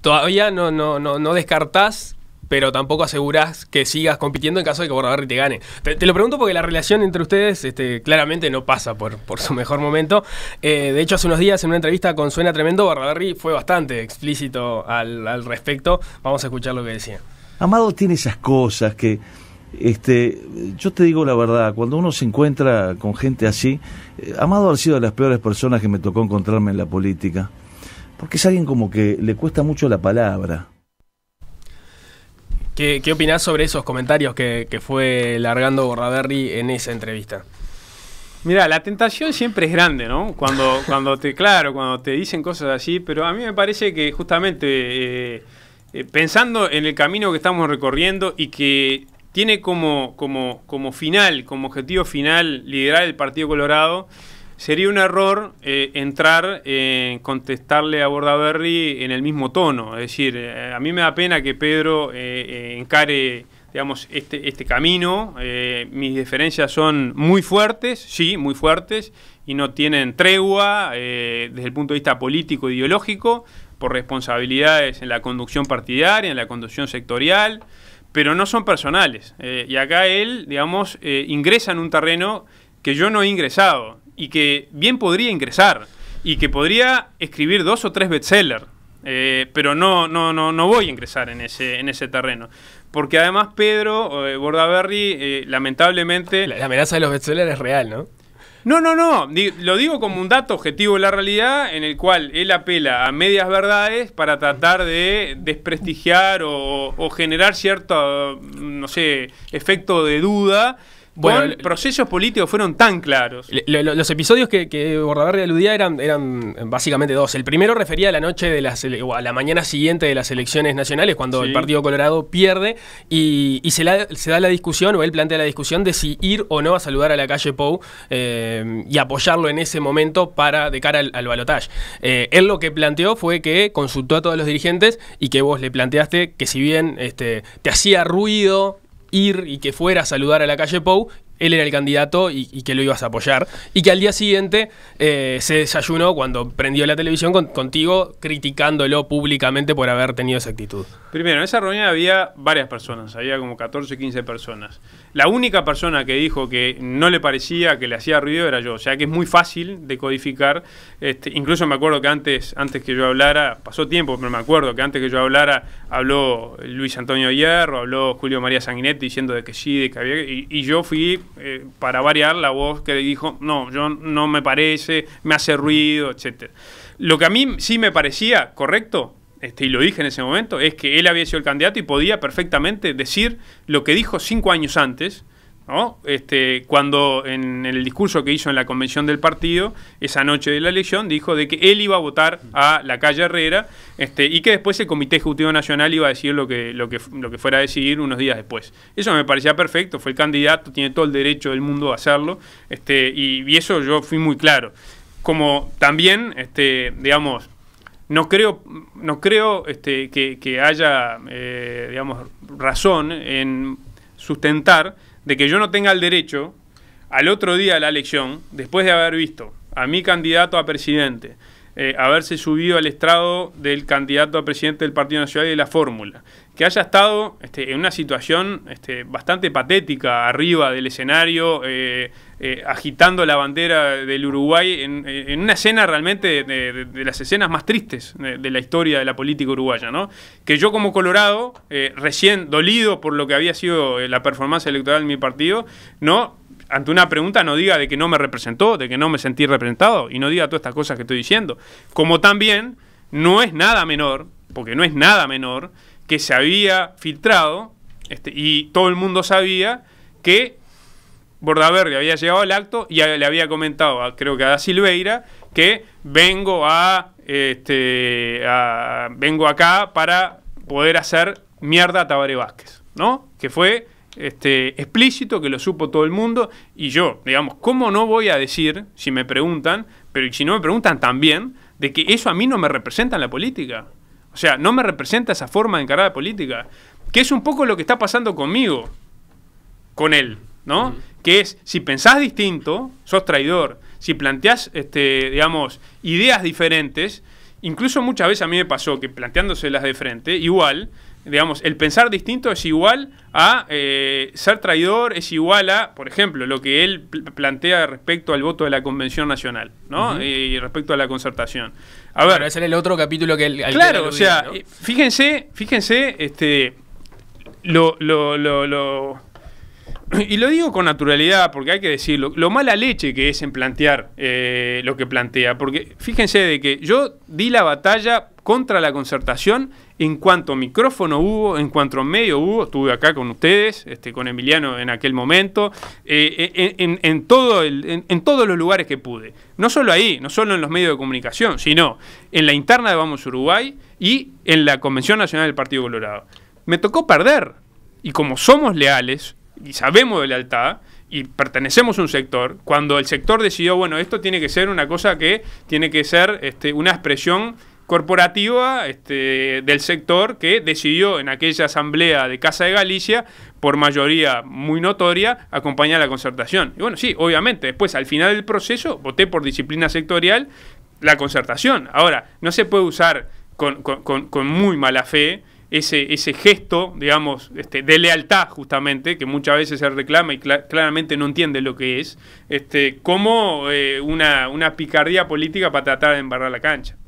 todavía no, no, no, no descartás pero tampoco asegurás que sigas compitiendo en caso de que Bordaberry te gane. Te, lo pregunto porque la relación entre ustedes este, claramente no pasa por, su mejor momento. Eh, de hecho, hace unos días en una entrevista con Suena Tremendo, Bordaberry fue bastante explícito al, al, respecto. Vamos a escuchar lo que decía. Amado tiene esas cosas que... Este, yo te digo la verdad, cuando uno se encuentra con gente así, eh, Amado ha sido de las peores personas que me tocó encontrarme en la política porque es alguien como que le cuesta mucho la palabra. ¿Qué, qué opinás sobre esos comentarios que, fue largando Borraberry en esa entrevista? Mira, la tentación siempre es grande, ¿no? Cuando, cuando te, claro, cuando te dicen cosas así, pero a mí me parece que justamente eh, eh, pensando en el camino que estamos recorriendo y que tiene como, como, como final, como objetivo final liderar el Partido Colorado, Sería un error eh, entrar en eh, contestarle a Bordaberry en el mismo tono. Es decir, eh, a mí me da pena que Pedro encare digamos, este, este camino. mis diferencias son muy fuertes, sí, muy fuertes, y no tienen tregua desde el punto de vista político ideológico, por responsabilidades en la conducción partidaria, en la conducción sectorial, pero no son personales. y acá él, digamos, ingresa en un terreno que yo no he ingresado y que bien podría ingresar y que podría escribir dos o tres bestsellers. Eh, pero no, no, no, no voy a ingresar en ese, en ese terreno. Porque además Pedro eh, Bordaberry, eh, lamentablemente... La, amenaza de los bestsellers es real, ¿no? No, no, no. Lo digo como un dato objetivo de la realidad en el cual él apela a medias verdades para tratar de desprestigiar o, o generar cierto, no sé, efecto de duda bueno, procesos políticos fueron tan claros. los episodios que, que aludía eran, eran eh, básicamente dos. El primero refería a la noche de las, o a la mañana siguiente de las elecciones nacionales, cuando el Partido Colorado pierde y, se, da la discusión, o él plantea la discusión de si ir o no a saludar a la calle Pou eh, y apoyarlo en ese momento para de cara al, al balotaje. Eh, él lo que planteó fue que consultó a todos los dirigentes y que vos le planteaste que si bien este, te hacía ruido ir y que fuera a saludar a la calle Pou él era el candidato y, que lo ibas a apoyar. Y que al día siguiente eh, se desayunó cuando prendió la televisión contigo, criticándolo públicamente por haber tenido esa actitud. Primero, en esa reunión había varias personas, había como 14, 15 personas. La única persona que dijo que no le parecía, que le hacía ruido, era yo. O sea que es muy fácil decodificar. Este, incluso me acuerdo que antes, antes que yo hablara, pasó tiempo, pero me acuerdo que antes que yo hablara, habló Luis Antonio Hierro, habló Julio María Sanguinetti diciendo de que sí, de que había. y yo fui eh, para variar, la voz que dijo, no, yo no me parece, me hace ruido, etc. Lo que a mí sí me parecía correcto, este, y lo dije en ese momento, es que él había sido el candidato y podía perfectamente decir lo que dijo cinco años antes, este, cuando en el discurso que hizo en la convención del partido, esa noche de la elección, dijo de que él iba a votar a la calle Herrera este, y que después el Comité Ejecutivo Nacional iba a decir lo que, lo, fuera a decidir unos días después. Eso me parecía perfecto, fue el candidato, tiene todo el derecho del mundo a hacerlo, este, y, eso yo fui muy claro. Como también, este, digamos, no creo, no creo que, haya, eh, digamos, razón en sustentar de que yo no tenga el derecho al otro día de la elección, después de haber visto a mi candidato a presidente, eh, haberse subido al estrado del candidato a presidente del Partido Nacional y de la fórmula. Que haya estado este, en una situación este, bastante patética arriba del escenario, eh, eh, agitando la bandera del Uruguay en, una escena realmente de, las escenas más tristes de, de, la historia de la política uruguaya. ¿no? Que yo como Colorado, recién dolido por lo que había sido la performance electoral de mi partido, no ante una pregunta no diga de que no me representó, de que no me sentí representado y no diga todas estas cosas que estoy diciendo. Como también no es nada menor, porque no es nada menor, que se había filtrado este, y todo el mundo sabía que Bordaberry había llegado al acto y le había comentado, creo que a Da Silveira, que vengo a, este, a, vengo acá para poder hacer mierda a Tabaré Vázquez, ¿no? Que fue este, explícito, que lo supo todo el mundo, y yo, digamos, ¿cómo no voy a decir, si me preguntan, pero si no me preguntan también, de que eso a mí no me representa en la política? O sea, no me representa esa forma de encarar la política, que es un poco lo que está pasando conmigo, con él, ¿no? Mm. Que es, si pensás distinto, sos traidor, si planteás, este, digamos, ideas diferentes, incluso muchas veces a mí me pasó que planteándoselas de frente, igual, digamos, el pensar distinto es igual a eh, ser traidor, es igual a, por ejemplo, lo que él plantea respecto al voto de la Convención Nacional, ¿no? Y respecto a la concertación. A ver, ese era el otro capítulo que él... Claro, o sea, eh, fíjense, fíjense, este, lo, lo, lo, y lo digo con naturalidad porque hay que decirlo, lo mala leche que es en plantear eh, lo que plantea, porque fíjense de que yo di la batalla contra la concertación en cuanto micrófono hubo, en cuanto medio hubo, estuve acá con ustedes, este, con Emiliano en aquel momento, eh, eh, en, todos los lugares que pude. No solo ahí, no solo en los medios de comunicación, sino en la interna de Vamos Uruguay y en la Convención Nacional del Partido Colorado. Me tocó perder. Y como somos leales y sabemos de lealtad, y pertenecemos a un sector, cuando el sector decidió, bueno, esto tiene que ser una cosa que tiene que ser este, una expresión corporativa este, del sector que decidió en aquella asamblea de Casa de Galicia, por mayoría muy notoria, acompañar la concertación. Y bueno, sí, obviamente, después al final del proceso voté por disciplina sectorial la concertación. Ahora, no se puede usar con, muy mala fe ese, ese gesto, digamos, este, de lealtad justamente, que muchas veces se reclama y claramente no entiende lo que es, este, como eh, una, una picardía política para tratar de embarrar la cancha.